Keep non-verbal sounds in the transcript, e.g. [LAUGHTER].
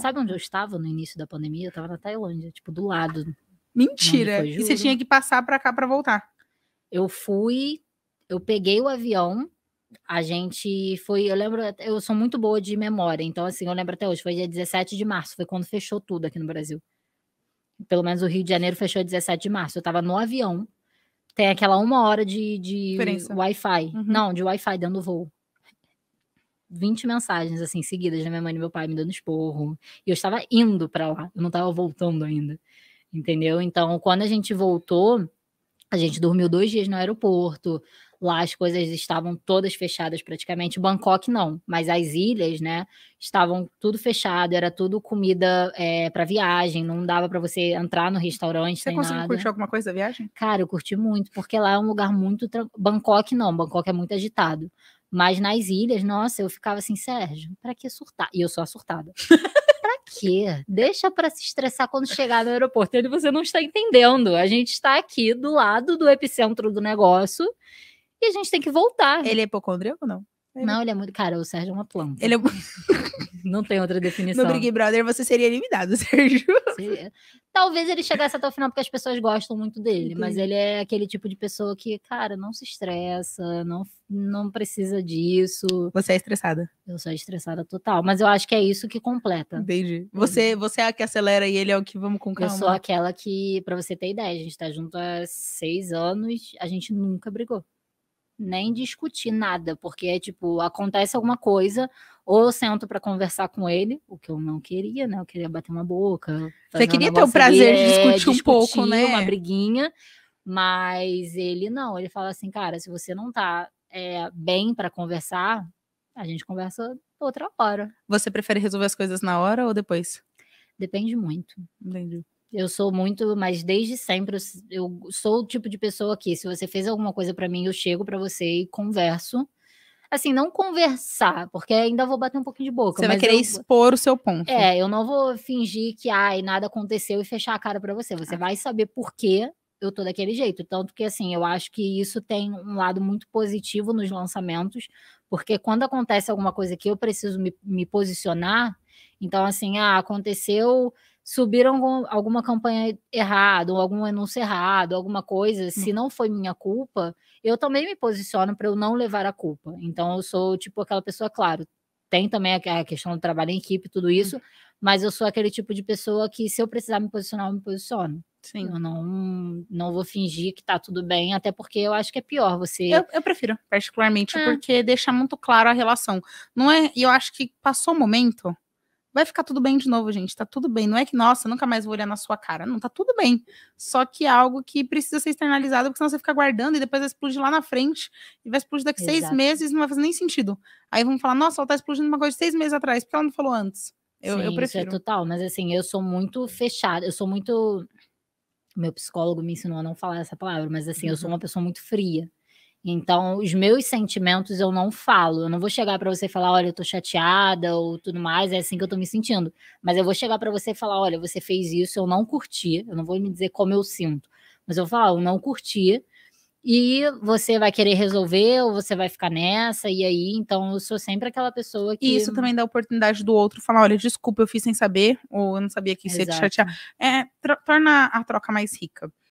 Sabe onde eu estava no início da pandemia? Eu estava na Tailândia, tipo, do lado. Mentira! Foi, e você tinha que passar para cá para voltar? Eu fui, eu peguei o avião, a gente foi, eu lembro, eu sou muito boa de memória, então assim, eu lembro até hoje, foi dia 17 de março, foi quando fechou tudo aqui no Brasil. Pelo menos o Rio de Janeiro fechou 17 de março. Eu tava no avião, tem aquela uma hora de, de Wi-Fi. Uhum. Não, de Wi-Fi dando voo. 20 mensagens, assim, seguidas da minha mãe e meu pai me dando esporro. E eu estava indo para lá, eu não estava voltando ainda. Entendeu? Então, quando a gente voltou, a gente dormiu dois dias no aeroporto. Lá as coisas estavam todas fechadas praticamente. Bangkok não, mas as ilhas, né? Estavam tudo fechado, era tudo comida é, para viagem, não dava para você entrar no restaurante. Você conseguiu nada. curtir alguma coisa da viagem? Cara, eu curti muito, porque lá é um lugar muito. Bangkok não, Bangkok é muito agitado. Mas nas ilhas, nossa, eu ficava assim, Sérgio, pra que surtar? E eu sou assurtada. Para [LAUGHS] pra quê? Deixa pra se estressar quando chegar no aeroporto. Ele, você não está entendendo. A gente está aqui do lado do epicentro do negócio e a gente tem que voltar. Ele é hipocondríaco ou não? Não, ele é muito. Cara, o Sérgio é uma planta. Ele é... [LAUGHS] não tem outra definição. No Big Brother você seria eliminado, [LAUGHS] Sérgio. Seria. Talvez ele chegasse até o final porque as pessoas gostam muito dele, Entendi. mas ele é aquele tipo de pessoa que, cara, não se estressa, não, não precisa disso. Você é estressada. Eu sou estressada total, mas eu acho que é isso que completa. Entendi. Você, você é a que acelera e ele é o que vamos com calma. Eu sou aquela que, para você ter ideia, a gente tá junto há seis anos, a gente nunca brigou nem discutir nada, porque é tipo, acontece alguma coisa, ou eu sento para conversar com ele, o que eu não queria, né? Eu queria bater uma boca. Você queria um ter o prazer de discutir, é, discutir um pouco, né? Uma briguinha, mas ele não, ele fala assim, cara, se você não tá é, bem para conversar, a gente conversa outra hora. Você prefere resolver as coisas na hora ou depois? Depende muito. Entendi. Eu sou muito, mas desde sempre eu sou o tipo de pessoa que, se você fez alguma coisa para mim, eu chego para você e converso. Assim, não conversar, porque ainda vou bater um pouquinho de boca. Você vai querer eu, expor o seu ponto. É, eu não vou fingir que ai, nada aconteceu e fechar a cara para você. Você ah. vai saber por que eu tô daquele jeito. Tanto que, assim, eu acho que isso tem um lado muito positivo nos lançamentos, porque quando acontece alguma coisa que eu preciso me, me posicionar, então, assim, ah, aconteceu, subiram algum, alguma campanha errada, ou algum anúncio errado, alguma coisa, hum. se não foi minha culpa, eu também me posiciono para eu não levar a culpa. Então, eu sou, tipo, aquela pessoa, claro, tem também a questão do trabalho em equipe, tudo hum. isso, mas eu sou aquele tipo de pessoa que, se eu precisar me posicionar, eu me posiciono. Sim. Eu não, não vou fingir que tá tudo bem, até porque eu acho que é pior você. Eu, eu prefiro, particularmente, é. porque deixa muito claro a relação. Não é. E eu acho que passou o momento. Vai ficar tudo bem de novo, gente. Tá tudo bem. Não é que, nossa, nunca mais vou olhar na sua cara. Não, tá tudo bem. Só que é algo que precisa ser externalizado, porque senão você fica guardando e depois vai explodir lá na frente. E vai explodir daqui Exato. seis meses não vai fazer nem sentido. Aí vamos falar, nossa, ela tá explodindo uma coisa de seis meses atrás, porque ela não falou antes. Eu, Sim, eu prefiro. Isso é total, mas assim, eu sou muito fechada, eu sou muito. Meu psicólogo me ensinou a não falar essa palavra, mas assim, uhum. eu sou uhum. uma pessoa muito fria. Então, os meus sentimentos eu não falo. Eu não vou chegar para você e falar, olha, eu tô chateada ou tudo mais, é assim que eu tô me sentindo. Mas eu vou chegar para você e falar, olha, você fez isso, eu não curti. Eu não vou me dizer como eu sinto, mas eu vou falar, ah, eu não curti. E você vai querer resolver ou você vai ficar nessa e aí, então eu sou sempre aquela pessoa que E isso também dá a oportunidade do outro falar, olha, desculpa, eu fiz sem saber ou eu não sabia que isso ia te chatear. É, torna a troca mais rica.